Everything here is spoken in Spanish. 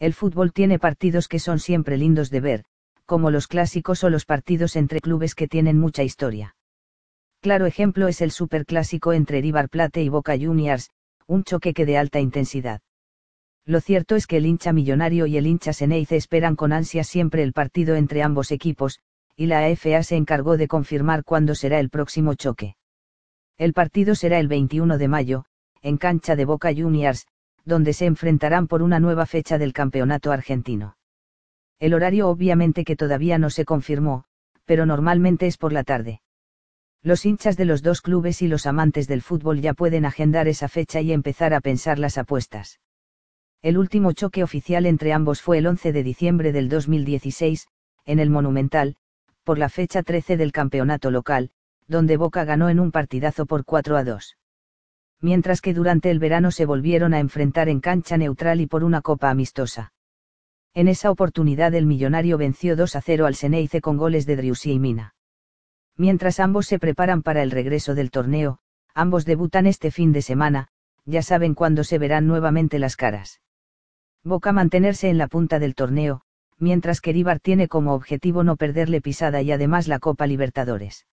El fútbol tiene partidos que son siempre lindos de ver, como los clásicos o los partidos entre clubes que tienen mucha historia. Claro ejemplo es el superclásico entre River Plate y Boca Juniors, un choque que de alta intensidad. Lo cierto es que el hincha millonario y el hincha Seneice esperan con ansia siempre el partido entre ambos equipos, y la AFA se encargó de confirmar cuándo será el próximo choque. El partido será el 21 de mayo, en cancha de Boca Juniors, donde se enfrentarán por una nueva fecha del campeonato argentino. El horario obviamente que todavía no se confirmó, pero normalmente es por la tarde. Los hinchas de los dos clubes y los amantes del fútbol ya pueden agendar esa fecha y empezar a pensar las apuestas. El último choque oficial entre ambos fue el 11 de diciembre del 2016, en el Monumental, por la fecha 13 del campeonato local, donde Boca ganó en un partidazo por 4 a 2 mientras que durante el verano se volvieron a enfrentar en cancha neutral y por una copa amistosa. En esa oportunidad el millonario venció 2 a 0 al Seneice con goles de Driussi y Mina. Mientras ambos se preparan para el regreso del torneo, ambos debutan este fin de semana, ya saben cuándo se verán nuevamente las caras. Boca mantenerse en la punta del torneo, mientras que Ribar tiene como objetivo no perderle pisada y además la Copa Libertadores.